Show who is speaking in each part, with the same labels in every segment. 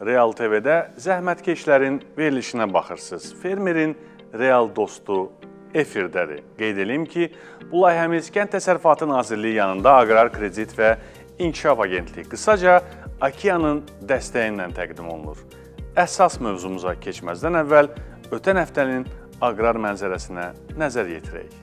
Speaker 1: Real TV-də zəhmətkeşlərin verilişinə baxırsınız. Fermerin real dostu efirdədir. Qeyd edim ki, bu layihəmiz Kənd Təsərrüfatı Nazirliyi yanında Aqrar Kredit və İnkişaf Agentliyi, qısaca Akiyanın dəstəyi ilə təqdim olunur. Əsas mövzumuza keçməzdən əvvəl ötən həftənin aqrar mənzərəsinə nəzər yetirək.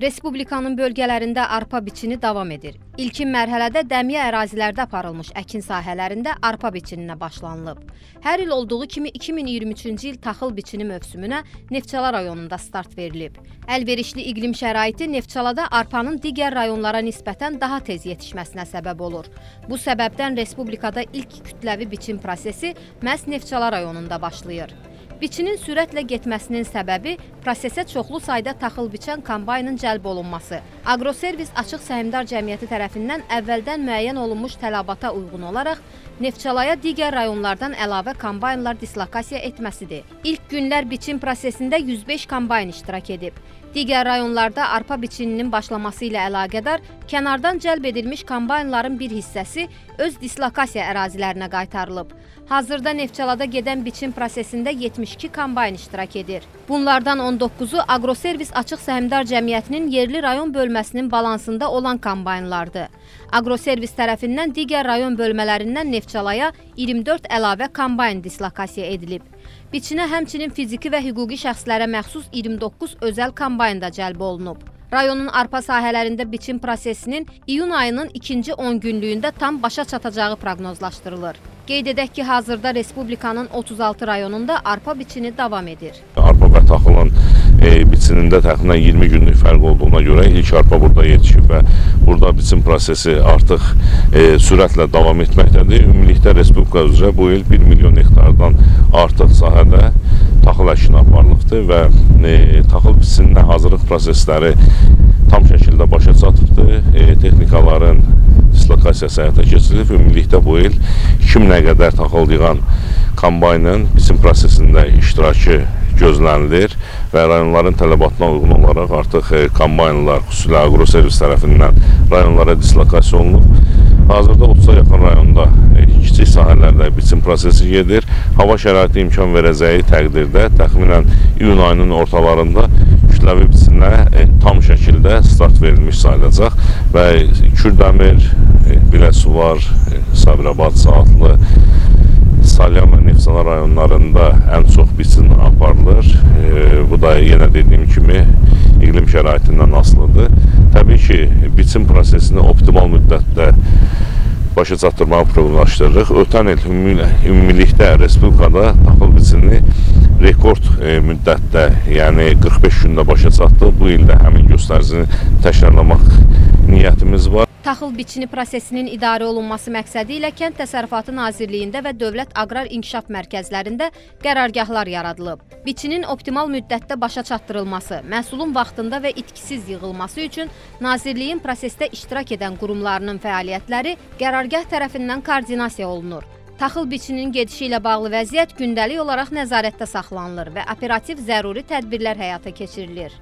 Speaker 2: Respublikanın bölgələrində arpa biçini davam edir. İlkin mərhələdə dəmiyə ərazilərdə aparılmış əkin sahələrində arpa biçininə başlanılıb. Hər il olduğu kimi 2023-cü il taxıl biçini mövsümünə Neftçala rayonunda start verilib. Əlverişli iqlim şəraiti Neftçalada arpanın digər rayonlara nisbətən daha tez yetişməsinə səbəb olur. Bu səbəbdən respublikada ilk kütləvi biçin prosesi məhz Neftçala rayonunda başlayır. Biçinin sürətlə getməsinin səbəbi prosesə çoxlu sayda taxıl biçən kombaynın cəlb olunması. Agroservis Açıq Səhmdar Cəmiyyəti tərəfindən əvvəldən müəyyən olunmuş tələbata uyğun olaraq Neftçalaya digər rayonlardan əlavə kombaynlar dislokasiya etməsidir. İlk günlər biçim prosesində 105 kombayn iştirak edib. Digər rayonlarda arpa biçininin başlaması ilə əlaqədar kənardan cəlb edilmiş kombaynların bir hissəsi öz dislokasiya ərazilərinə qaytarılıb. Hazırda Neftçalada gedən biçim prosesində 72 kombayn iştirak edir. Bunlardan 19-u Agroservis Açıq Səhmdar Cəmiyyətinin yerli rayon bölməsinin balansında olan kombaynlardır. Aqroservis tərəfindən digər rayon bölmələrindən Neftçalaya 24 əlavə kombayn dislokasiya edilib. Biçinə həmçinin fiziki və hüquqi şəxslərə məxsus 29 özəl kombayn da cəlb olunub. Rayonun arpa sahələrində biçin prosesinin iyun ayının ikinci 10 günlüyündə tam başa çatacağı proqnozlaşdırılır. Qeyd edək ki, hazırda Respublikanın 36 rayonunda arpa biçini davam edir.
Speaker 3: Arpa və taxılın e, biçinində təxminən 20 günlük fərq olduğuna görə ilk arpa burada yetişib və burada biçin prosesi artıq e, sürətlə davam etməkdədir. Ümumilikdə Respublika üzrə bu il 1 milyon hektardan artıq sahədə taxıl əkini aparılıbdır və e, taxıl biçininə hazırlıq prosesləri tam şəkildə başa çatıbdır. E, texnikaların dislokasiyası həyata keçirilib. Ümumilikdə bu il 2000-ə qədər taxıl yığan kombaynın bizim prosesində iştirakı gözlənilir və rayonların tələbatına uyğun olaraq artıq e, kombaynlar, xüsusilə aqroservis tərəfindən rayonlara dislokasiya olunub. Hazırda 30-a yaxın rayonda e, kiçik sahələrdə biçim prosesi gedir. Hava şəraiti imkan verəcəyi təqdirdə təxminən iyun ayının ortalarında kütləvi biçimlərə e, tam şəkildə start verilmiş sayılacaq və Kürdəmir, e, Biləsuvar, e, Sabirabad, Saatlı, Salyan və Neftçana rayonlarında ən çox biçin aparılır. E, bu da yenə dediyim kimi iqlim şəraitindən asılıdır. Təbii ki, biçin prosesini optimal müddətdə başa çatdırmağı proqnozlaşdırırıq. Ötən il ümumilikdə Respublikada taxıl biçini rekord e, müddətdə, yəni 45 gündə başa çatdıq. Bu ildə həmin göstəricini təkrarlamaq niyyətimiz var.
Speaker 2: Taxıl biçini prosesinin idarə olunması məqsədi ilə Kənd Təsərrüfatı Nazirliyində və Dövlət Aqrar İnkişaf Mərkəzlərində qərargahlar yaradılıb. Biçinin optimal müddətdə başa çatdırılması, məhsulun vaxtında və itkisiz yığılması üçün Nazirliyin prosesdə iştirak edən qurumlarının fəaliyyətləri qərargah tərəfindən koordinasiya olunur. Taxıl biçinin gedişi ilə bağlı vəziyyət gündəlik olaraq nəzarətdə saxlanılır və operativ zəruri tədbirlər həyata keçirilir.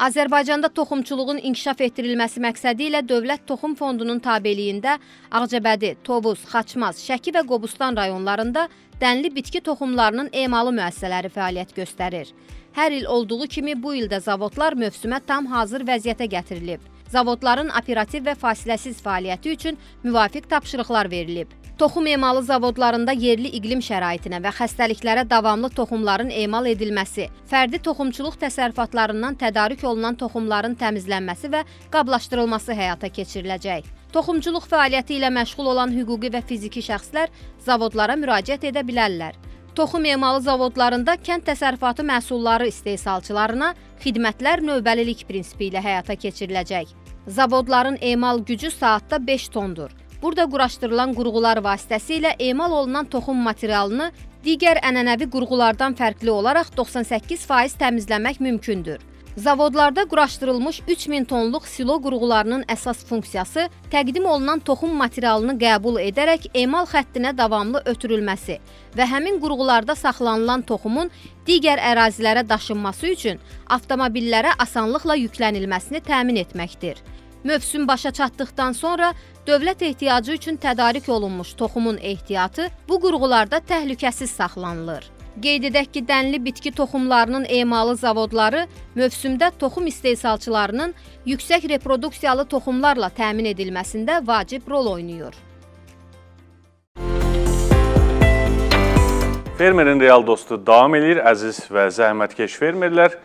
Speaker 2: Azərbaycanda toxumçuluğun inkişaf etdirilməsi məqsədi ilə Dövlət Toxum Fondunun tabeliyində Ağcabədi, Tovuz, Xaçmaz, Şəki və Qobustan rayonlarında dənli bitki toxumlarının emalı müəssisələri fəaliyyət göstərir. Hər il olduğu kimi bu ildə zavodlar mövsümə tam hazır vəziyyətə gətirilib. Zavodların operativ və fasiləsiz fəaliyyəti üçün müvafiq tapşırıqlar verilib. Toxum emalı zavodlarında yerli iqlim şəraitinə və xəstəliklərə davamlı toxumların emal edilməsi, fərdi toxumçuluq təsərrüfatlarından tədarik olunan toxumların təmizlənməsi və qablaşdırılması həyata keçiriləcək. Toxumçuluq fəaliyyəti ilə məşğul olan hüquqi və fiziki şəxslər zavodlara müraciət edə bilərlər. Toxum emalı zavodlarında kənd təsərrüfatı məhsulları istehsalçılarına xidmətlər növbəlilik prinsipi ilə həyata keçiriləcək. Zavodların emal gücü saatda 5 tondur. Burada quraşdırılan qurğular vasitəsilə emal olunan toxum materialını digər ənənəvi qurğulardan fərqli olaraq 98% təmizləmək mümkündür. Zavodlarda quraşdırılmış 3000 tonluq silo qurğularının əsas funksiyası təqdim olunan toxum materialını qəbul edərək emal xəttinə davamlı ötürülməsi və həmin qurğularda saxlanılan toxumun digər ərazilərə daşınması üçün avtomobillərə asanlıqla yüklənilməsini təmin etməkdir. Mövsüm başa çatdıqdan sonra dövlət ehtiyacı üçün tədarik olunmuş toxumun ehtiyatı bu qurğularda təhlükəsiz saxlanılır. Qeyd edək ki, dənli bitki toxumlarının emalı zavodları mövsümdə toxum istehsalçılarının yüksək reproduksiyalı toxumlarla təmin edilməsində vacib rol oynayır.
Speaker 1: Fermerin real dostu davam edir. Əziz və zəhmətkeş fermerlər,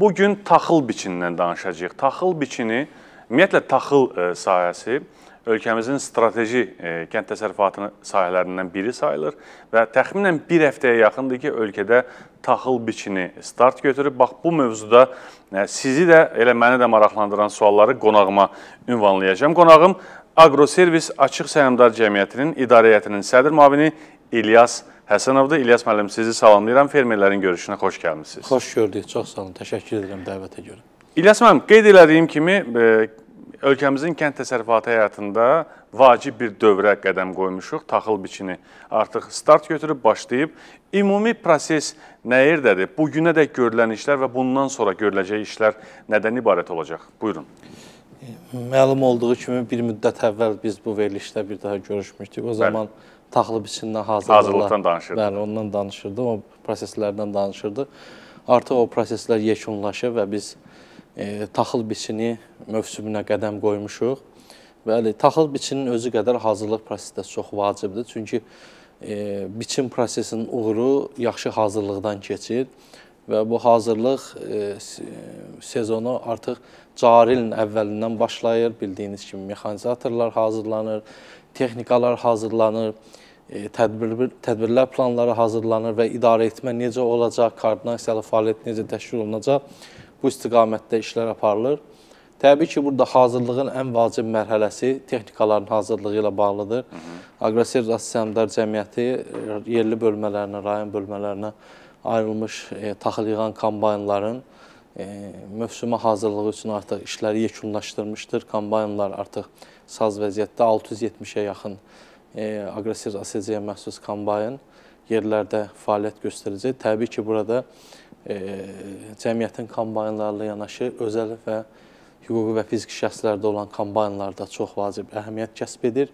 Speaker 1: bu gün taxıl biçinindən danışacağıq. Taxıl biçini, ümumiyyətlə taxıl e, sahəsi ölkəmizin strateji e, kənd təsərrüfatı sahələrindən biri sayılır və təxminən bir həftəyə yaxındır ki, ölkədə taxıl biçini start götürüb. Bax, bu mövzuda e, sizi də, elə məni də maraqlandıran sualları qonağıma ünvanlayacağım. Qonağım Agroservis Açıq Səhəmdar Cəmiyyətinin idarəyyətinin sədr müavini İlyas Həsənovdur. İlyas müəllim, sizi salamlayıram. Fermerlərin görüşünə xoş gəlmişsiniz. Xoş gördük. Çox sağ olun. Təşəkkür edirəm dəvətə görə. İlyas müəllim, qeyd elədiyim kimi e, Ölkəmizin kənd təsərrüfatı həyatında vacib bir dövrə qədəm qoymuşuq, taxıl biçini. Artıq start götürüb başlayıb. Ümumi proses nə yerdədir? Bu günə dək görülən işlər və bundan sonra görüləcək işlər nədən ibarət olacaq? Buyurun.
Speaker 4: Məlum olduğu kimi bir müddət əvvəl biz bu verilişdə bir daha görüşmüşdük. O zaman Bəli. taxıl biçinindən hazırlıqla, hazırlıqdan danışırdıq. Bəli, ondan danışırdıq, o proseslərdən danışırdıq. Artıq o proseslər yekunlaşıb və biz e, taxıl biçini mövsümünə qədəm qoymuşuq. Bəli, taxıl biçinin özü qədər hazırlıq prosesi də çox vacibdir. Çünki e, biçim prosesinin uğuru yaxşı hazırlıqdan keçir və bu hazırlıq e, sezonu artıq cari ilin əvvəlindən başlayır. Bildiyiniz kimi mexanizatorlar hazırlanır, texnikalar hazırlanır, e, tədbir tədbirlər planları hazırlanır və idarəetmə necə olacaq, koordinasiyalı fəaliyyət necə təşkil olunacaq bu istiqamətdə işlər aparılır. Təbii ki, burada hazırlığın ən vacib mərhələsi texnikaların hazırlığı ilə bağlıdır. Aqressiv rasiyanlar cəmiyyəti e, yerli bölmələrinə, rayon bölmələrinə ayrılmış e, taxıl yığan kombaynların e, mövsümə hazırlığı üçün artıq işləri yekunlaşdırmışdır. Kombaynlar artıq saz vəziyyətdə 670-ə yaxın e, aqressiv rasiyacıya məxsus kombayn yerlərdə fəaliyyət göstərəcək. Təbii ki, burada e, cəmiyyətin kombaynlarla yanaşı özəl və hüquqi və fiziki şəxslərdə olan kombaynlarda çox vacib əhəmiyyət kəsb edir.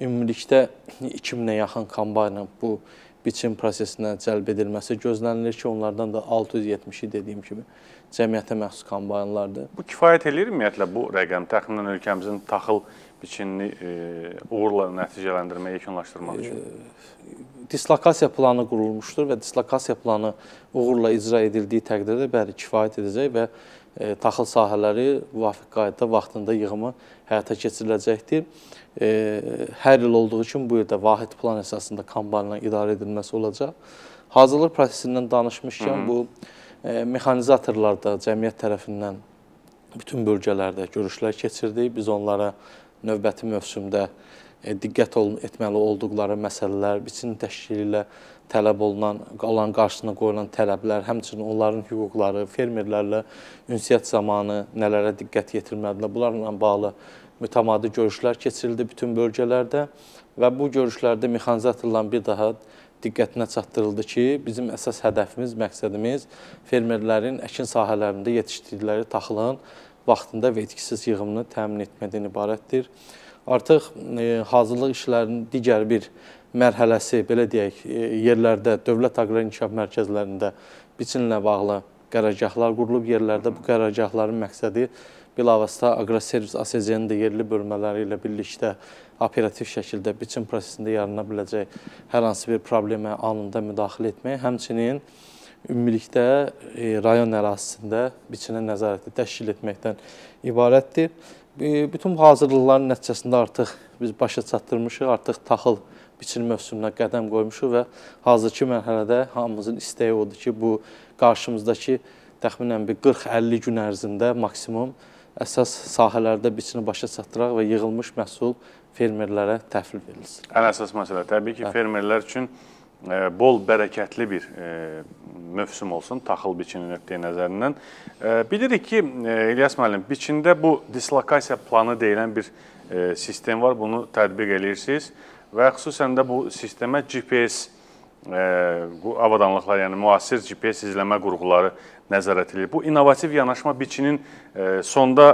Speaker 4: Ümumilikdə 2000-ə yaxın kombaynın bu biçim prosesinə cəlb edilməsi gözlənilir ki, onlardan da 670-i dediyim kimi cəmiyyətə məxsus kombaynlardır.
Speaker 1: Bu kifayət eləyir ümumiyyətlə bu rəqəm təxminən ölkəmizin taxıl biçinini e, uğurla nəticələndirməyə, yekunlaşdırmaq e, üçün. E, dislokasiya planı qurulmuşdur və dislokasiya planı
Speaker 4: uğurla icra edildiyi təqdirdə bəli kifayət edəcək və e, e, taxıl sahələri müvafiq qaydada vaxtında yığımı həyata keçiriləcəkdir. E, hər il olduğu kimi bu il də vahid plan əsasında kombaynla idarə edilməsi olacaq. Hazırlıq prosesindən danışmışkən Hı -hı. bu e, mexanizatorlar da cəmiyyət tərəfindən bütün bölgələrdə görüşlər keçirdik. Biz onlara növbəti mövsümdə e, diqqət etməli olduqları məsələlər, biçin təşkili ilə tələb olunan, alan qarşısına qoyulan tələblər, həmçinin onların hüquqları, fermerlərlə ünsiyyət zamanı nələrə diqqət yetirilməlidir, bunlarla bağlı mütəmadi görüşlər keçirildi bütün bölgələrdə və bu görüşlərdə mexanizatorla bir daha diqqətinə çatdırıldı ki, bizim əsas hədəfimiz, məqsədimiz fermerlərin əkin sahələrində yetişdirdikləri taxılın vaxtında və etkisiz yığımını təmin etməkdən ibarətdir. Artıq e, hazırlıq işlərinin digər bir mərhələsi, belə deyək, e, yerlərdə, dövlət aqrar inkişaf mərkəzlərində biçinlə bağlı qərargahlar qurulub yerlərdə. Bu qərargahların məqsədi bilavasitə aqroservis ASC-nin də yerli bölmələri ilə birlikdə operativ şəkildə biçin prosesində yarana biləcək hər hansı bir problemə anında müdaxilə etmək, həmçinin ümumilikdə e, rayon ərazisində biçinə nəzarəti təşkil etməkdən ibarətdir. E, bütün hazırlıqların nəticəsində artıq biz başa çatdırmışıq, artıq taxıl biçin mövsümünə qədəm qoymuşuq və hazırki mərhələdə hamımızın istəyi odur ki, bu qarşımızdakı təxminən bir 40-50 gün ərzində maksimum əsas sahələrdə biçini başa çatdıraq və yığılmış məhsul fermerlərə təhvil verilsin.
Speaker 1: Ən əsas məsələ təbii ki, Hə. fermerlər üçün e, bol bərəkətli bir e, mövsüm olsun taxıl biçini nöqteyi nəzərindən. E, bilirik ki, e, İlyas müəllim, biçində bu dislokasiya planı deyilən bir e, sistem var. Bunu tətbiq eləyirsiniz. E, və xüsusən də bu sistemə GPS bu e, avadanlıqlar, yəni müasir GPS izləmə qurğuları nəzarət edilir. Bu innovativ yanaşma biçinin e, sonda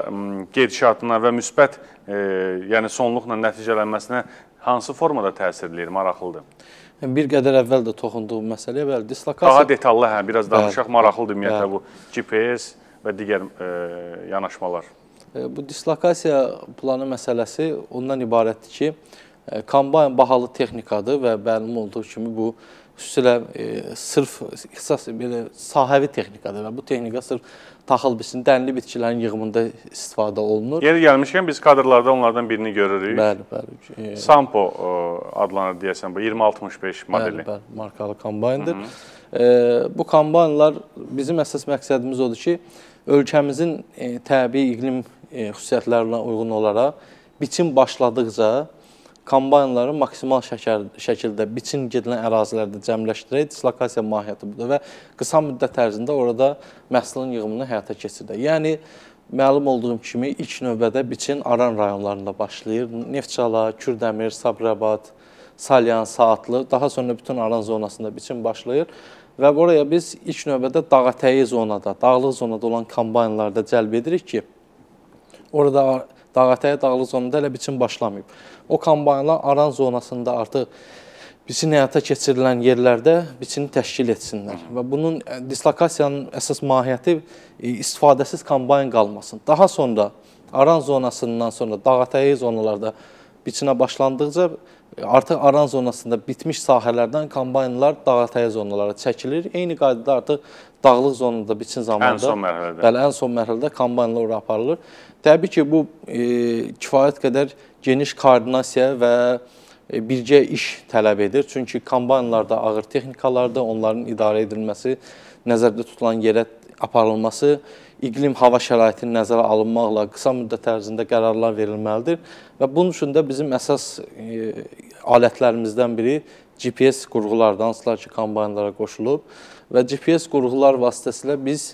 Speaker 1: gedişatına və müsbət, e, yəni sonluqla nəticələnməsinə hansı formada təsir eləyir, maraqlıdır.
Speaker 4: Bir qədər əvvəl də toxunduğum məsələyə bəli, dislokasiya daha detallı hə,
Speaker 1: biraz danışaq, maraqlıdır ümumiyyətlə bu GPS və digər ə, yanaşmalar.
Speaker 4: Bu dislokasiya planı məsələsi ondan ibarətdir ki, Kombayn bahalı texnikadır və bəlum olduğu kimi bu xüsusilə e, sırf ixtisas belə sahəvi texnikadır və bu texnika
Speaker 1: sırf taxıl biçin, dənli bitkilərin yığımında istifadə olunur. Yeri gəlmişkən biz kadrlarda onlardan birini görürük. Bəli, bəli. E, Sampo e, adlanır deyəsən bu 2065 modeli. Bəli, bəli,
Speaker 4: markalı kombayndır. Hı -hı. E, bu kombaynlar bizim əsas məqsədimiz odur ki, ölkəmizin e, təbii iqlim e, xüsusiyyətlərinə uyğun olaraq biçim başladıqca kombaynları maksimal şəkər, şəkildə biçin gedilən ərazilərdə cəmləşdirək, dislokasiya mahiyyəti budur və qısa müddət ərzində orada məhsulun yığımını həyata keçirdə. Yəni, Məlum olduğum kimi ilk növbədə biçin Aran rayonlarında başlayır. Neftçala, Kürdəmir, Sabrabad, Salyan, Saatlı, daha sonra bütün Aran zonasında biçin başlayır və oraya biz ilk növbədə dağətəyi zonada, dağlıq zonada olan kombaynlarda cəlb edirik ki, orada Dağətəyi dağlıq zonunda elə biçin başlamayıb. O kombaynlar aran zonasında artıq biçin həyata keçirilən yerlərdə biçini təşkil etsinlər və bunun e, dislokasiyanın əsas mahiyyəti e, istifadəsiz kombayn qalmasın. Daha sonra aran zonasından sonra dağətəyi zonalarda biçinə başlandıqca artıq aran zonasında bitmiş sahələrdən kombaynlar dağətəyə zonalara çəkilir. Eyni qaydada artıq dağlıq zonada biçin zamanında ən son mərhələdə. Bəli, ən son mərhələdə kombaynlar ora aparılır. Təbii ki, bu e, kifayət qədər geniş koordinasiya və e, birgə iş tələb edir. Çünki kombaynlarda ağır texnikalarda onların idarə edilməsi, nəzərdə tutulan yerə aparılması, iqlim hava şəraitini nəzərə alınmaqla qısa müddət ərzində qərarlar verilməlidir və bunun üçün də bizim əsas e, alətlərimizdən biri GPS qurğulardan, hansılar ki, kombaynlara qoşulub və GPS qurğular vasitəsilə biz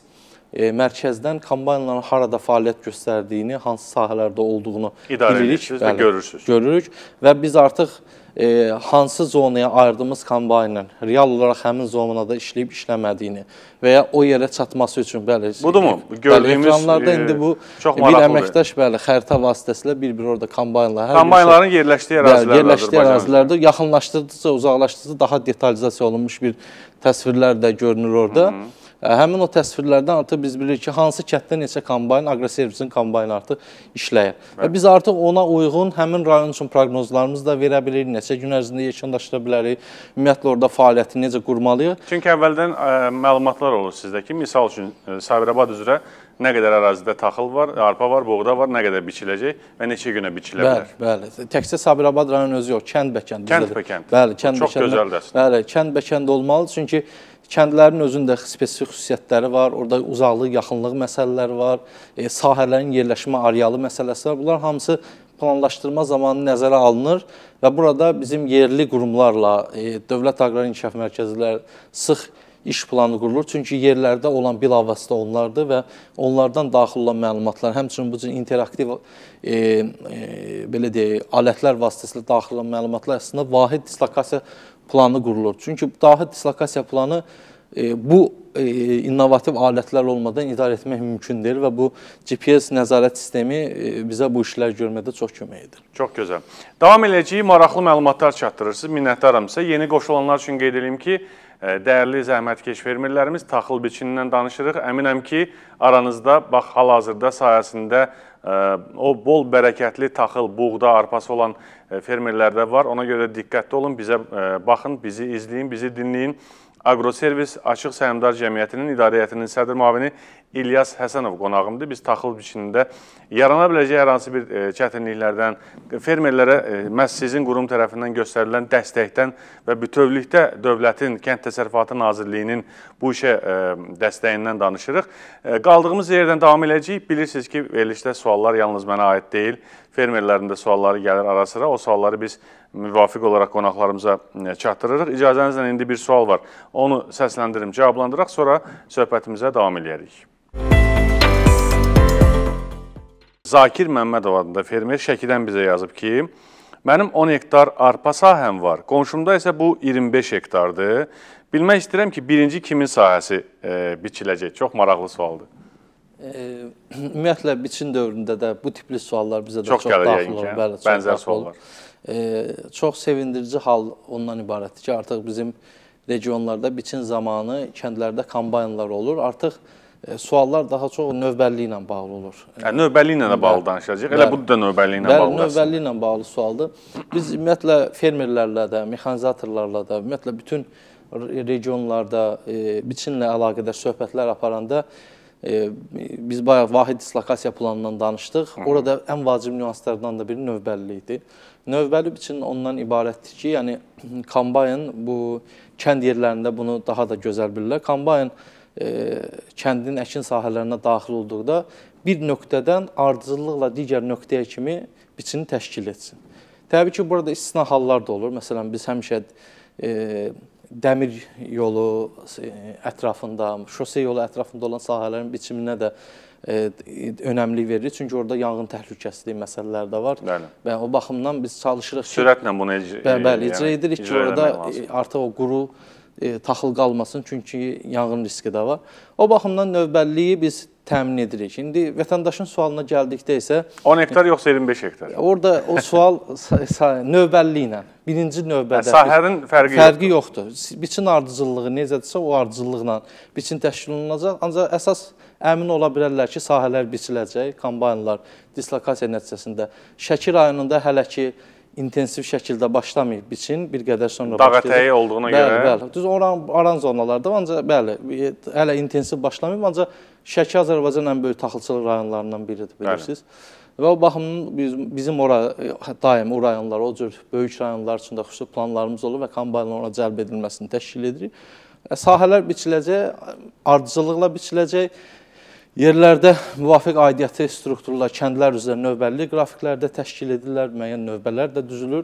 Speaker 4: e, mərkəzdən kombaynların harada fəaliyyət göstərdiyini, hansı sahələrdə olduğunu İdarə bilirik və, və görürsüz. Görürük və biz artıq e, e, hansı zonaya ayırdığımız kombaynın real olaraq həmin zonada işləyib işləmədiyini və ya o yerə çatması üçün bəli. Budumu? E, gördüyümüz ekranlarda e, indi bu bir əməkdaş bəli xəritə vasitəsilə bir-bir orada kombaynla hər kombaynların birisi, yerləşdiyi ərazilərdə yerləşdiyi ərazilərdə yaxınlaşdırdıqca, uzaqlaşdıqca daha detalizasiya olunmuş bir təsvirlər də görünür orada. Hı -hı. Həmin o təsvirlərdən artıq biz bilirik ki, hansı kətdə neçə kombayn, aqroservisin kombaynı artıq işləyir. Və biz artıq ona uyğun həmin rayon üçün proqnozlarımızı da verə bilirik, neçə gün ərzində
Speaker 1: yekunlaşdıra bilərik, ümumiyyətlə orada fəaliyyəti necə qurmalıyıq. Çünki əvvəldən ə, məlumatlar olur sizdə ki, misal üçün Sabirabad üzrə nə qədər ərazidə taxıl var, arpa var, buğda var, nə qədər biçiləcək və neçə günə biçilə bəli, bilər.
Speaker 4: Bəli, bəli. Təkcə Sabirabad rayonu özü yox, kənd bəkənd. Kənd bəkənd. Bəli, kənd bəkənd. Çox gözəl dəstək. Bəli, kənd bəkənd olmalı, çünki Kəndlərin özündə spesifik xüsusiyyətləri var, orada uzaqlıq, yaxınlıq məsələləri var, e, sahələrin yerləşmə arealı məsələsi var. Bunlar hamısı planlaşdırma zamanı nəzərə alınır və burada bizim yerli qurumlarla e, Dövlət Aqrar İnkişaf Mərkəzləri sıx iş planı qurulur. Çünki yerlərdə olan bilavasitə onlardır və onlardan daxil olan məlumatlar, həmçinin bu cür interaktiv e, e, belə deyək, alətlər vasitəsilə daxil olan məlumatlar əslində vahid dislokasiya planı qurulur. Çünki daxil dislokasiya planı e, bu e, innovativ alətlər olmadan idarə etmək mümkün deyil və bu GPS nəzarət sistemi e, bizə bu işlər görməkdə çox kömək edir.
Speaker 1: Çox gözəl. Davam eləyəcəyik, maraqlı məlumatlar çatdırırsınız. Minnətdaram sizə. Yeni qoşulanlar üçün qeyd edim ki, e, dəyərli zəhmətkeş fermerlərimiz taxıl biçinindən danışırıq. Əminəm ki, aranızda bax hal-hazırda sayəsində O bol bərəkətli taxıl, buğda, arpası olan e, fermerlərdə var. Ona görə diqqətli olun, bizə e, baxın, bizi izləyin, bizi dinləyin. Agroservis Açıq Səhmdar Cəmiyyətinin idarəyyətinin sədr müavini İlyas Həsənov qonağımdır. Biz taxıl biçinində yarana biləcək hər hansı bir e, çətinliklərdən, fermerlərə e, məhz sizin qurum tərəfindən göstərilən dəstəkdən və bütövlükdə dövlətin Kənd Təsərrüfatı Nazirliyinin bu işə e, dəstəyindən danışırıq. Qaldığımız yerdən davam eləyəcəyik. Bilirsiniz ki, verilişdə suallar yalnız mənə aid deyil. Fermerlərin də sualları gəlir ara sıra. O sualları biz müvafiq olaraq qonaqlarımıza çatdırırıq. İcazənizlə indi bir sual var. Onu səsləndirim, cavablandıraq, sonra söhbətimizə davam eləyərik. Zakir Məmmədov adında fermer Şəkidən bizə yazıb ki, Mənim 10 hektar arpa sahəm var. Qonşumda isə bu 25 hektardır. Bilmək istəyirəm ki, birinci kimin sahəsi e, biçiləcək? Çox maraqlı sualdır.
Speaker 4: E, ümumiyyətlə biçin dövründə də bu tipli suallar bizə də çox, çox gəlir daxil olur. Bəli, çox bənzər daxil suallar. E, çox sevindirici hal ondan ibarətdir ki, artıq bizim regionlarda biçin zamanı kəndlərdə kombaynlar olur. Artıq e, E, suallar daha çox növbəlliyi ilə bağlı olur. Yəni e, növbəlliyi ilə də bağlı danışacağıq. Elə bu da növbəlliyi ilə bağlı. Bəli, növbəlliyi ilə bağlı sualdır. Biz ümumiyyətlə fermerlərlə də, mexanizatorlarla da, ümumiyyətlə bütün regionlarda e, biçinlə əlaqədar söhbətlər aparanda e, biz bayaq vahid dislokasiya planından danışdıq. Hı -hı. Orada ən vacib nüanslardan da biri növbəllilik idi. Növbəli biçin ondan ibarətdir ki, yəni kombayn bu kənd yerlərində bunu daha da gözəl bilirlər. Kombayn E, kəndin əkin sahələrinə daxil olduqda bir nöqtədən ardıcıllıqla digər nöqtəyə kimi biçini təşkil etsin. Təbii ki, burada istisna hallar da olur. Məsələn, biz həmişə e, dəmir yolu e, ətrafında, şose yolu ətrafında olan sahələrin biçiminə də e, önəmli veririk. Çünki orada yanğın təhlükəsizliyi məsələləri də var. Bəli. Və o baxımdan biz çalışırıq. Sürətlə
Speaker 1: bunu icra, bəli, e, icra yəni
Speaker 4: edirik yəni, ki, orada artıq o quru e, taxıl qalmasın, çünki yanğın riski də var. O baxımdan növbəliliyi biz təmin edirik. İndi vətəndaşın sualına gəldikdə isə
Speaker 1: 10 hektar yoxsa 25 hektar?
Speaker 4: Orada o sual növbəlliyi ilə, birinci növbədə hə, sahənin fərqi, fərqi yoxdur. yoxdur. Biçin ardıcıllığı necədirsə o ardıcıllıqla biçin təşkil olunacaq. Ancaq əsas əmin ola bilərlər ki, sahələr biçiləcək, kombaynlar dislokasiya nəticəsində Şəki rayonunda hələ ki intensiv şəkildə başlamayıb biçin, bir qədər sonra Dağ başlayır. Dağ ətəyi olduğuna bəli, görə. Bəli, bəli. Düz oran aran zonalarda, ancaq bəli, hələ intensiv başlamayıb, ancaq Şəki Azərbaycanın ən böyük taxılçılıq rayonlarından biridir, bilirsiniz. Bəli. Və o baxımdan biz, bizim ora daim o rayonlar, o cür böyük rayonlar üçün də xüsusi planlarımız olur və kombaynın ora cəlb edilməsini təşkil edirik. Sahələr biçiləcək, ardıcılıqla biçiləcək Yerlərdə müvafiq aidiyyəti strukturlar kəndlər üzrə növbəli qrafiklərdə təşkil edirlər, müəyyən növbələr də düzülür.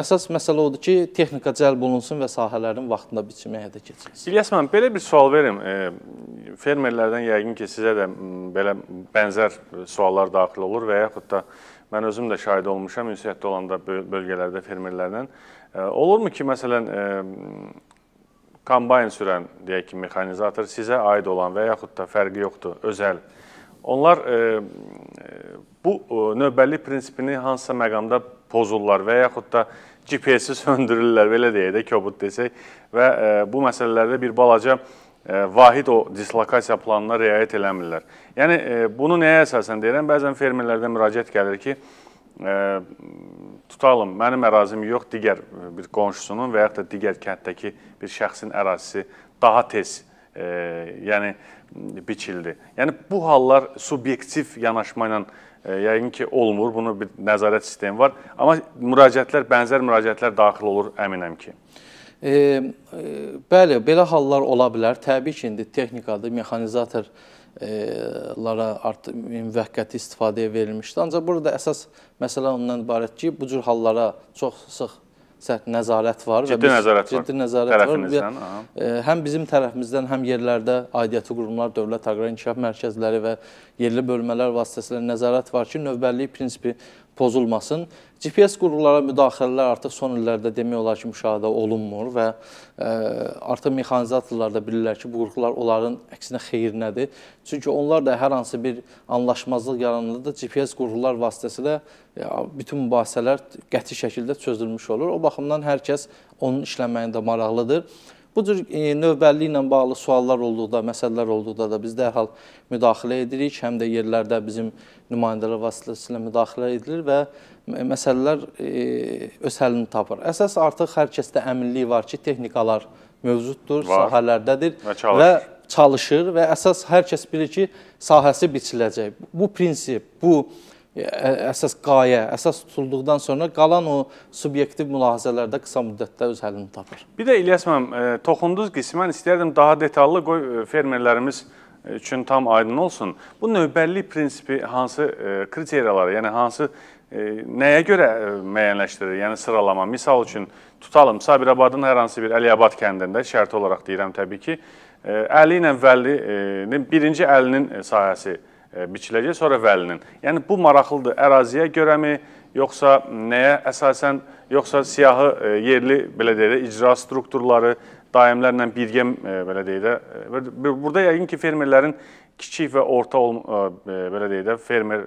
Speaker 4: Əsas məsələ odur ki, texnika cəlb olunsun və sahələrin vaxtında biçimə həyata keçirilsin.
Speaker 1: İlyas müəllim, belə bir sual verim. E, fermerlərdən yəqin ki, sizə də belə bənzər suallar daxil olur və yaxud da mən özüm də şahid olmuşam ünsiyyətdə olanda bölgələrdə fermerlərlə. E, olurmu ki, məsələn, e, kombayn sürən, deyək ki, mexanizator sizə aid olan və yaxud da fərqi yoxdur, özəl. Onlar e, e, bu e, növbəli prinsipini hansısa məqamda pozurlar və yaxud da GPS-i söndürürlər, belə deyək də, kobud desək və bu məsələlərdə bir balaca vahid o dislokasiya planına riayət eləmirlər. Yəni bunu nəyə əsasən deyirəm? Bəzən fermerlərdən müraciət gəlir ki, tutalım, mənim ərazim yox, digər bir qonşusunun və yaxud da digər kənddəki bir şəxsin ərazisi daha tez e, yəni biçildi. Yəni bu hallar subyektiv yanaşma ilə e, yəqin ki olmur. Bunu bir nəzarət sistemi var, amma müraciətlər bənzər müraciətlər daxil olur əminəm ki. E, e, bəli, belə hallar ola bilər. Təbii ki, indi texnikada
Speaker 4: mexanizator e, lara artıq müvəqqəti istifadəyə verilmişdi. Ancaq burada əsas məsələ ondan ibarət ki, bu cür hallara çox sıx sərt nəzarət var ciddi və nəzarət ciddi nəzarət var. Tərəfinizdən, var. Və, ə, həm bizim tərəfimizdən, həm yerlərdə aidiyyəti qurumlar, dövlət aqrar inkişaf mərkəzləri və yerli bölmələr vasitəsilə nəzarət var ki, növbəllik prinsipi pozulmasın. GPS qurğulara müdaxilələr artıq son illərdə demək olar ki, müşahidə olunmur və ə, e, artıq mexanizatorlar da bilirlər ki, bu qurğular onların əksinə xeyrinədir. Çünki onlar da hər hansı bir anlaşmazlıq yarananda GPS qurğular vasitəsilə ya, bütün mübahisələr qəti şəkildə çözülmüş olur. O baxımdan hər kəs onun işləməyində maraqlıdır. Bu cür e, növbəlliklə bağlı suallar olduqda, məsələlər olduqda da biz dərhal müdaxilə edirik, həm də yerlərdə bizim nümayəndələr vasitəsilə müdaxilə edilir və məsələlər e, öz həllini tapır. Əsas artıq hər kəsdə əminlik var ki, texnikalar mövcuddur, var. sahələrdədir
Speaker 1: və çalışır. və
Speaker 4: çalışır və əsas hər kəs bilir ki, sahəsi biçiləcək. Bu prinsip, bu prinsip əsas qayə, əsas tutulduqdan sonra qalan o subyektiv mülahizələr də qısa müddətdə öz həllini tapır.
Speaker 1: Bir də İlyas müəllim, e, toxundunuz qismən istərdim daha detallı qoy fermerlərimiz üçün tam aydın olsun. Bu növbəllik prinsipi hansı e, kriteriyalara, yəni hansı e, nəyə görə müəyyənləşdirir? Yəni sıralama. Məsəl üçün tutalım Sabirabadın hər hansı bir Əliyabad kəndində şərti olaraq deyirəm təbii ki, Əli ilə Vəllinin birinci əlinin sahəsi E, biçiləcək, sonra vəlinin. Yəni bu maraqlıdır. Əraziyə görəmi, yoxsa nəyə əsasən, yoxsa siyahı e, yerli belə deyək də icra strukturları daimlərlə birgə e, belə deyək də burada yəqin ki fermerlərin kiçik və orta belə deyək də fermer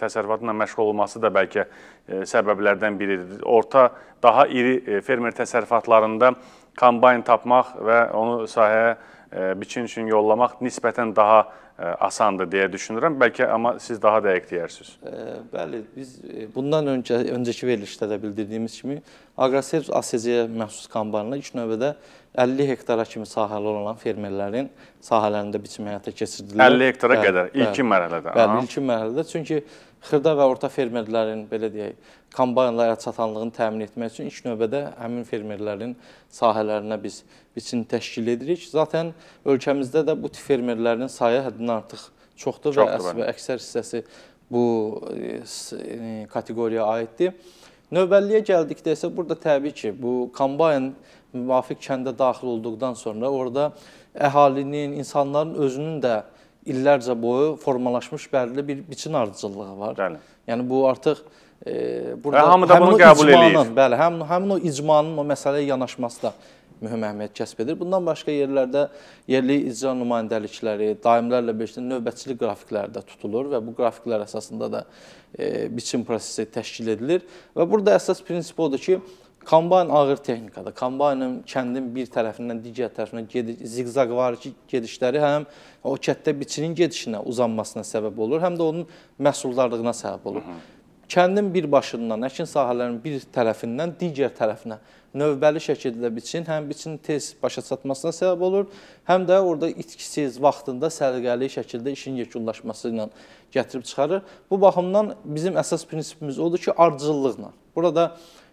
Speaker 1: təsərrüfatla məşğul olması da bəlkə səbəblərdən biridir. Orta daha iri fermer təsərrüfatlarında kombayn tapmaq və onu sahəyə biçin üçün yollamaq nisbətən daha e, asandır deyə düşünürəm. Bəlkə amma siz daha dəqiq deyərsiniz. Bəli, biz e, bundan öncə öncəki verilişdə də bildirdiyimiz kimi Aqrosevs ASC-yə
Speaker 4: məxsus kombaynla ilk növbədə 50 hektara kimi sahəli olan fermerlərin sahələrində biçim həyata keçirdilər. 50 hektara bəli, qədər ilkin bəli, mərhələdə. Bəli, aha. ilkin mərhələdə. Çünki xırda və orta fermerlərin belə deyək, kombaynlara çatanlığını təmin etmək üçün ilk növbədə həmin fermerlərin sahələrinə biz biçini təşkil edirik. Zaten ölkəmizdə də bu tip fermerlərin sayı həddindən artıq çoxdur, çoxdur və əksər hissəsi bu e, e kateqoriyaya aiddir. Növbəlliyə gəldikdə isə burada təbii ki, bu kombayn müvafiq kəndə daxil olduqdan sonra orada əhalinin, insanların özünün də illərcə boyu formalaşmış bəlli bir biçin ardıcıllığı var. Bəli. Yəni bu artıq e, burada həm bunu qəbul icmanın, eləyir. Bəli, həm həmin o icmanın o məsələyə yanaşması da mühüm əhəmiyyət kəsb edir. Bundan başqa yerlərdə yerli icra nümayəndəlikləri daimlərlə birlikdə növbətçilik qrafikləri də tutulur və bu qrafiklər əsasında da e, biçim prosesi təşkil edilir və burada əsas prinsip odur ki, Kombayn ağır texnikada, kombaynın kəndin bir tərəfindən digər tərəfinə gediş, ziqzaqvari gedişləri həm o kətdə biçinin gedişinə uzanmasına səbəb olur, həm də onun məhsuldarlığına səbəb olur. Hı -hı kəndin bir başından, əkin sahələrinin bir tərəfindən digər tərəfinə növbəli şəkildə biçin, həm biçinin tez başa çatmasına səbəb olur, həm də orada itkisiz, vaxtında səliqəli şəkildə işin yekunlaşması ilə gətirib çıxarır. Bu baxımdan bizim əsas prinsipimiz odur ki, ardıcıllıqla. Burada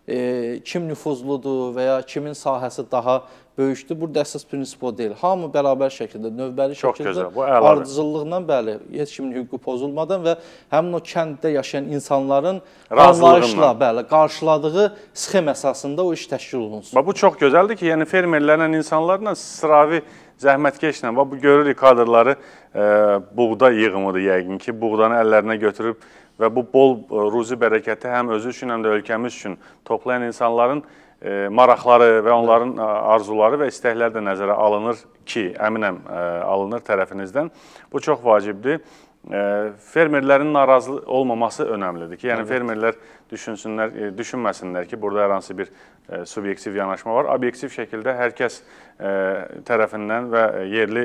Speaker 4: e, kim nüfuzludur və ya kimin sahəsi daha böyükdür. Burada əsas prinsip o deyil. Hamı bərabər şəkildə, növbəli Çox şəkildə gözəl, bu əlavə. ardıcıllıqla bəli, heç kimin hüququ pozulmadan və həmin o kənddə yaşayan insanların
Speaker 1: anlayışla,
Speaker 4: bəli, qarşıladığı sxem əsasında o iş təşkil olunsun.
Speaker 1: Bax bu çox gözəldir ki, yəni fermerlərlə, insanlarla sıravi zəhmətkeşlə və bu görürük kadrları e, buğda yığımıdır yəqin ki, buğdanı əllərinə götürüb və bu bol e, ruzi bərəkəti həm özü üçün, həm də ölkəmiz üçün toplayan insanların E, maraqları və onların e, arzuları və istəkləri də nəzərə alınır ki, əminəm e, alınır tərəfinizdən. Bu çox vacibdir. Fermerlərin narazı olmaması önəmlidir ki, yəni fermerlər düşünsünlər, e, düşünməsinlər ki, burada hər hansı bir e, subyektiv yanaşma var. Obyektiv şəkildə hər kəs e, tərəfindən və yerli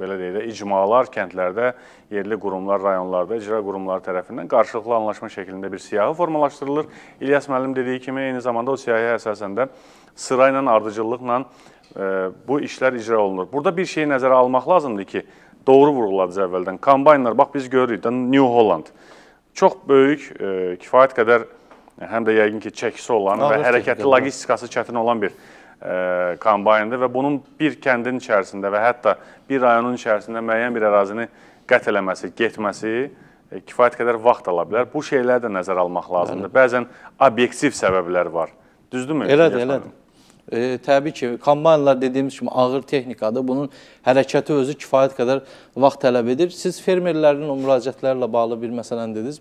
Speaker 1: belə deyək də icmalar kəndlərdə, yerli qurumlar, rayonlarda, icra qurumları tərəfindən qarşılıqlı anlaşma şəklində bir siyahı formalaşdırılır. İlyas müəllim dediyi kimi eyni zamanda o siyahıya əsasən də sıra ilə ardıcıllıqla bu işlər icra olunur. Burada bir şeyi nəzərə almaq lazımdır ki, doğru vurğuladı əvvəldən. Kombaynlar bax biz görürük də New Holland çox böyük, e, kifayət qədər e, həm də yəqin ki, çəkisi olan Ağır və hərəkətli logistikası çətin olan bir ə, e, kombayndır və bunun bir kəndin içərisində və hətta bir rayonun içərisində müəyyən bir ərazini qət eləməsi, getməsi ə, kifayət qədər vaxt ala bilər. Bu şeyləri də nəzərə almaq lazımdır. Bəzən obyektiv səbəblər var. Düzdürmü? Elədir, elədir.
Speaker 4: E, təbii ki, kombaynlar dediyimiz kimi ağır texnikadır. Bunun hərəkəti özü kifayət qədər vaxt tələb edir. Siz fermerlərin o müraciətlərlə bağlı bir məsələn dediniz.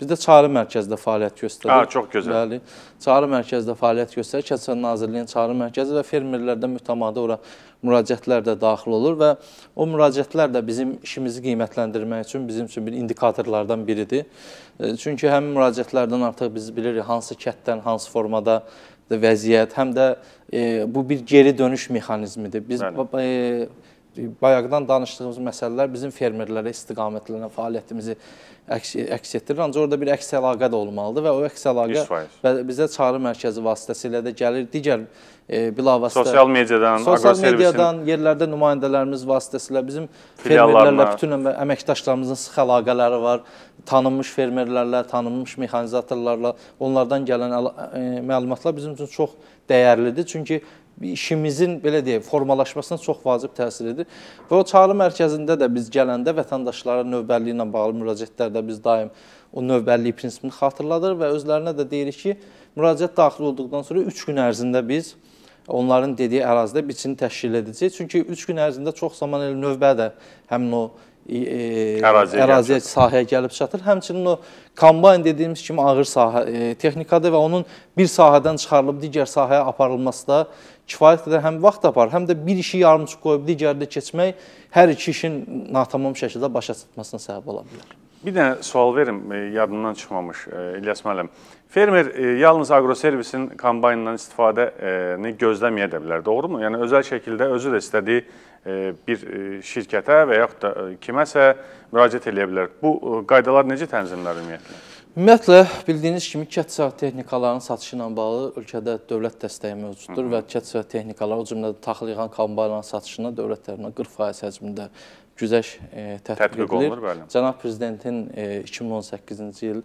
Speaker 4: Biz də çağrı mərkəzdə fəaliyyət göstəririk. Ha, çox gözəl. Bəli. Çağrı mərkəzdə fəaliyyət göstərir. Kəsər Nazirliyinin çağrı mərkəzi və fermerlərdən mütəmadi ora müraciətlər də daxil olur və o müraciətlər də bizim işimizi qiymətləndirmək üçün bizim üçün bir indikatorlardan biridir. Çünki həmin müraciətlərdən artıq biz bilirik hansı kətdən, hansı formada vəziyyət, həm də e, bu bir geri dönüş mexanizmidir. Biz e, bayaqdan danışdığımız məsələlər bizim fermerlərə istiqamətlərinə fəaliyyətimizi əks, əks etdirir. Ancaq orada bir əks əlaqə də olmalıdır və o əks əlaqə 100%. bizə çağrı mərkəzi vasitəsilə də gəlir. Digər e, bilavasitə sosial mediadan, sosial mediadan, yerlərdə nümayəndələrimiz vasitəsilə bizim fermerlərlə bütün əməkdaşlarımızın sıx əlaqələri var. Tanınmış fermerlərlə, tanınmış mexanizatorlarla onlardan gələn ə, e, məlumatlar bizim üçün çox dəyərlidir. Çünki işimizin belə deyək, formalaşmasına çox vacib təsir edir. Və o çağrı mərkəzində də biz gələndə vətəndaşlara növbəliyi ilə bağlı müraciətlərdə biz daim o növbəlilik prinsipini xatırladırıq və özlərinə də deyirik ki, müraciət daxil olduqdan sonra 3 gün ərzində biz onların dediyi ərazidə biçini təşkil edəcəyik. Çünki 3 gün ərzində çox zaman elə növbə də həmin o e, e əraziyə, əraziyə gəlib sahəyə gəlib çatır. Həmçinin o kombayn dediyimiz kimi ağır sahə e, texnikadır və onun bir sahədən çıxarılıb digər sahəyə aparılması da kifayət qədər həm vaxt apar, həm də bir işi yarımçıq qoyub digərinə keçmək hər iki işin natamam şəkildə başa çatmasına səbəb ola bilər.
Speaker 1: Bir dənə sual verim, e, yadımdan çıxmamış e, İlyas müəllim. Fermer e, yalnız agroservisin kombaynından istifadəni gözləməyə də bilər, doğrumu? Yəni özəl şəkildə özü də istədiyi bir şirkətə və yaxud da kiməsə müraciət edə bilər. Bu qaydalar necə tənzimlər ümumiyyətlə?
Speaker 4: Ümumiyyətlə bildiyiniz kimi kənd sığat texnikalarının satışı ilə bağlı ölkədə dövlət dəstəyi mövcuddur Hı -hı. və kənd sığat texnikaları o cümlədən taxıl yığan kombaynların satışına dövlət tərəfindən 40% həcmində güzəş e, tətbiq, tətbiq edilir. Olunur, bəli. Cənab prezidentin e, 2018-ci il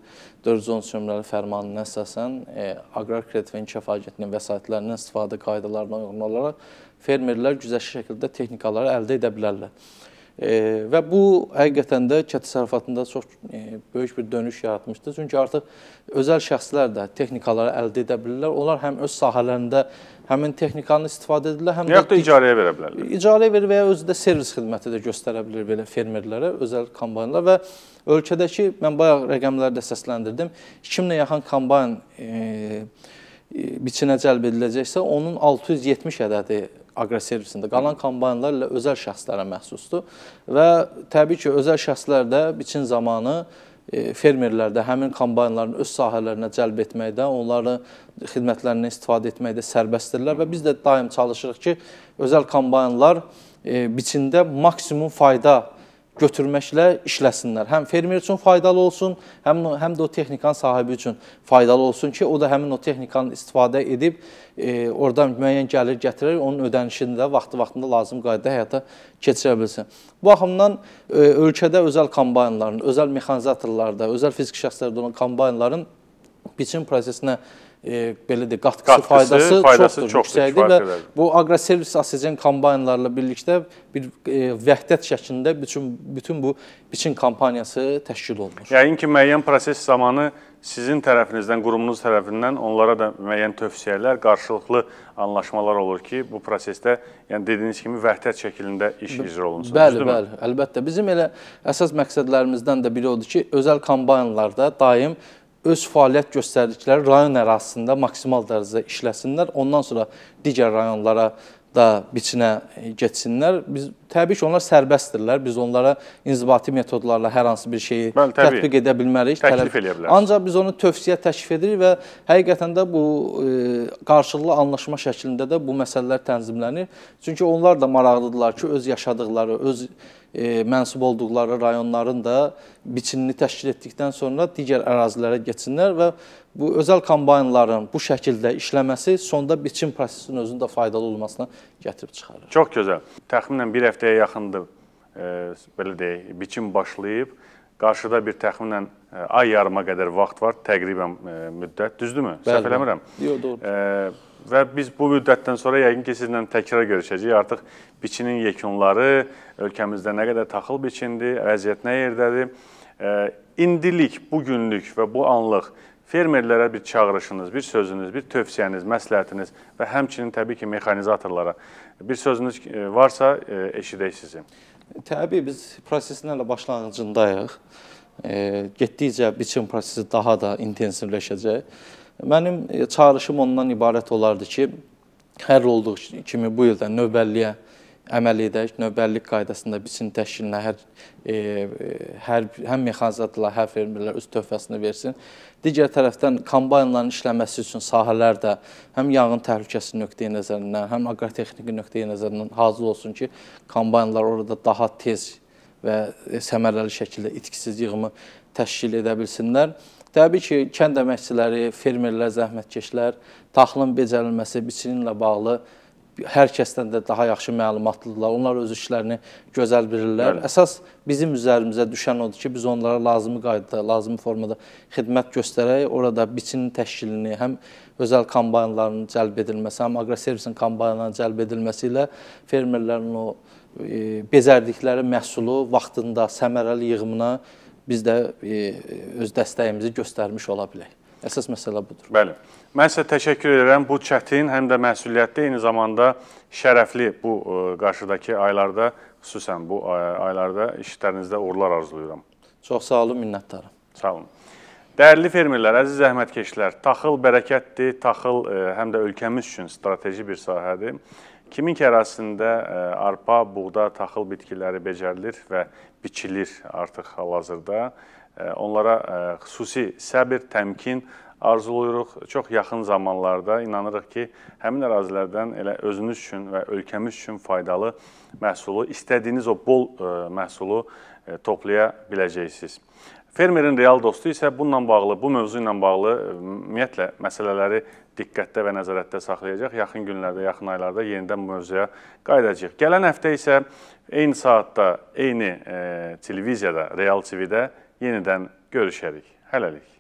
Speaker 4: 413 nömrəli fərmanına əsasən e, Aqrar Kredit və İnkişaf Agentliyinin vəsaitlərindən istifadə qaydalarına uyğun olaraq fermerlər güzəşli şəkildə texnikaları əldə edə bilərlər. Və bu həqiqətən də kənd təsərrüfatında çox e, böyük bir dönüş yaratmışdı. Çünki artıq özəl şəxslər də texnikaları əldə edə bilirlər. Onlar həm öz sahələrində həmin texnikanı istifadə edirlər, həm Yaxud də icarəyə verə bilərlər. İcarəyə verir və ya özü də servis xidməti də göstərə bilər belə fermerlərə, özəl kombaynlar və ölkədəki mən bayaq rəqəmlərdə səsləndirdim. 2000-ə yaxın kombayn e, e, biçinə cəlb ediləcəksə, onun 670 ədədi aqroservisində qalan kombaynlar ilə özəl şəxslərə məxsusdur və təbii ki, özəl şəxslər də biçin zamanı e, fermerlər də həmin kombaynların öz sahələrinə cəlb etməkdə, onların xidmətlərindən istifadə etməkdə sərbəstdirlər və biz də daim çalışırıq ki, özəl kombaynlar e, biçində maksimum fayda götürməklə işləsinlər. Həm fermer üçün faydalı olsun, həm, həm də o texnikanın sahibi üçün faydalı olsun ki, o da həmin o texnikanı istifadə edib, e, oradan müəyyən gəlir gətirər, onun ödənişini də vaxtı-vaxtında lazım qayda həyata keçirə bilsin. Bu baxımdan e, ölkədə özəl kombaynların, özəl mexanizatorlarda, özəl fiziki şəxslərdə olan kombaynların biçim prosesinə e, belə deyə qatqısı, qatqısı faydası, faydası çoxdur, çoxdur yüksəkdir və edərdir. bu aqroservis asəcən kombaynlarla birlikdə bir e, vəhdət şəklində bütün bütün bu biçin kampaniyası təşkil olunur.
Speaker 1: Yəqin ki, müəyyən proses zamanı sizin tərəfinizdən, qurumunuz tərəfindən onlara da müəyyən tövsiyələr, qarşılıqlı anlaşmalar olur ki, bu prosesdə, yəni dediyiniz kimi vəhdət şəklində iş icra olunsun. Bəli, bəli, əlbəttə. Bizim elə əsas məqsədlərimizdən də biri odur ki, özəl kombaynlarda daim
Speaker 4: öz fəaliyyət göstərdikləri rayon ərazisində maksimal dərəcədə işləsinlər. Ondan sonra digər rayonlara da biçinə getsinlər. Biz Təbii ki, onlar sərbəstdirlər. Biz onlara inzibati metodlarla hər hansı bir şeyi Bəli, təbii, tətbiq edə bilmərik. Təklif edə bilərik. Ancaq biz onu tövsiyə təklif edirik və həqiqətən də bu e, qarşılıqlı anlaşma şəklində də bu məsələlər tənzimlənir. Çünki onlar da maraqlıdırlar ki, öz yaşadıqları, öz e, mənsub olduqları rayonların da biçinini təşkil etdikdən sonra digər ərazilərə keçsinlər və bu özəl kombaynların bu şəkildə işləməsi sonda biçin prosesinin
Speaker 1: özündə faydalı olmasına gətirib çıxarır. Çox gözəl. Təxminən 1 həftə həftəyə yaxındır, e, belə deyək, biçim başlayıb. Qarşıda bir təxminən e, ay yarıma qədər vaxt var, təqribən e, müddət, düzdürmü? Səhv eləmirəm? Yox, doğrudur. Və biz bu müddətdən sonra yəqin ki, sizinlə təkrar görüşəcəyik. Artıq biçinin yekunları, ölkəmizdə nə qədər taxıl biçindi, vəziyyət nə yerdədir? İndilik, bu günlük və bu anlıq fermerlərə bir çağırışınız, bir sözünüz, bir tövsiyəniz, məsləhətiniz və həmçinin təbii ki, mexanizatorlara bir sözünüz e, varsa, e, eşidək sizi. Təbii biz prosesin hələ başlanğıcındayıq. E, getdikcə biçim prosesi daha
Speaker 4: da intensivləşəcək. Mənim e, çağırışım ondan ibarət olardı ki, hər olduğu kimi bu ildə növbəlliyə əməl edək, növbəllik qaydasında biçin təşkilinə hər, e, e hər həm mexanizatla, hər fermerlər öz töhfəsini versin. Digər tərəfdən kombaynların işləməsi üçün sahələr də həm yanğın təhlükəsi nöqteyi nəzərindən, həm aqrotexniki nöqteyi nəzərindən hazır olsun ki, kombaynlar orada daha tez və e, səmərəli şəkildə itkisiz yığımı təşkil edə bilsinlər. Təbii ki, kənd əməkçiləri, fermerlər, zəhmətkeşlər taxılın becərilməsi, biçinlə bağlı hər kəsdən də daha yaxşı məlumatlıdırlar. Onlar öz işlərini gözəl bilirlər. Bəli. Əsas bizim üzərimizə düşən odur ki, biz onlara lazımi qaydada, lazımi formada xidmət göstərək, orada biçinin təşkilini, həm özəl kombaynlarının cəlb edilməsi, həm aqroservisin kombaynlarının cəlb edilməsi ilə fermerlərin o e, bezərdikləri məhsulu vaxtında səmərəli yığımına biz də e, öz dəstəyimizi göstərmiş ola bilək. Əsas məsələ budur.
Speaker 1: Bəli. Mən sizə təşəkkür edirəm. Bu çətin, həm də məsuliyyətli, eyni zamanda şərəfli bu e, qarşıdakı aylarda, xüsusən bu e, aylarda işlərinizdə uğurlar arzulayıram. Çox sağ olun, minnətdaram. Sağ olun. Dəyərli fermerlər, əziz zəhmətkeşlər, taxıl bərəkətdir, taxıl e, həm də ölkəmiz üçün strateji bir sahədir. Kimin ki ərazisində arpa, buğda, taxıl bitkiləri becərilir və biçilir artıq hal-hazırda, onlara xüsusi səbir, təmkin, arzuluyuruq. Çox yaxın zamanlarda inanırıq ki, həmin ərazilərdən elə özünüz üçün və ölkəmiz üçün faydalı məhsulu, istədiyiniz o bol e, məhsulu e, toplaya biləcəksiniz. Fermerin real dostu isə bununla bağlı, bu mövzu ilə bağlı e, ümumiyyətlə məsələləri diqqətdə və nəzarətdə saxlayacaq. Yaxın günlərdə, yaxın aylarda yenidən bu mövzuya qayıdacağıq. Gələn həftə isə eyni saatda, eyni televiziyada, Real TV-də yenidən görüşərik. Hələlik.